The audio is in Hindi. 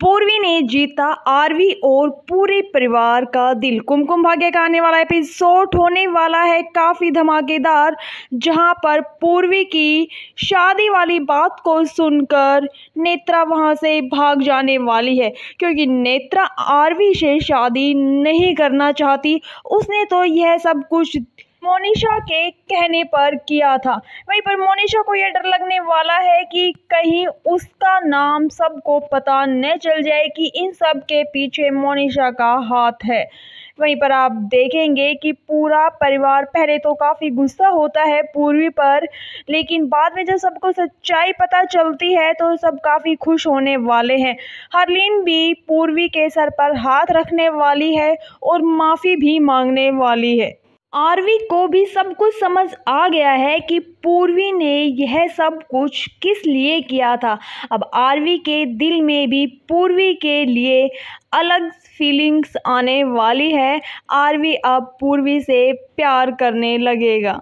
पूर्वी ने जीता आरवी और पूरे परिवार का दिल कुमकुम भाग्य का आने वाला एपिसोड होने वाला है काफ़ी धमाकेदार जहां पर पूर्वी की शादी वाली बात को सुनकर नेत्रा वहां से भाग जाने वाली है क्योंकि नेत्रा आरवी से शादी नहीं करना चाहती उसने तो यह सब कुछ मोनिशा के कहने पर किया था वहीं पर मोनिशा को यह डर लगने वाला है कि कहीं उसका नाम सबको पता न चल जाए कि इन सब के पीछे मोनिशा का हाथ है वहीं पर आप देखेंगे कि पूरा परिवार पहले तो काफ़ी गुस्सा होता है पूर्वी पर लेकिन बाद में जब सबको सच्चाई पता चलती है तो सब काफ़ी खुश होने वाले हैं हरलीन भी पूर्वी के सर पर हाथ रखने वाली है और माफ़ी भी मांगने वाली है आरवी को भी सब कुछ समझ आ गया है कि पूर्वी ने यह सब कुछ किस लिए किया था अब आरवी के दिल में भी पूर्वी के लिए अलग फीलिंग्स आने वाली है आरवी अब पूर्वी से प्यार करने लगेगा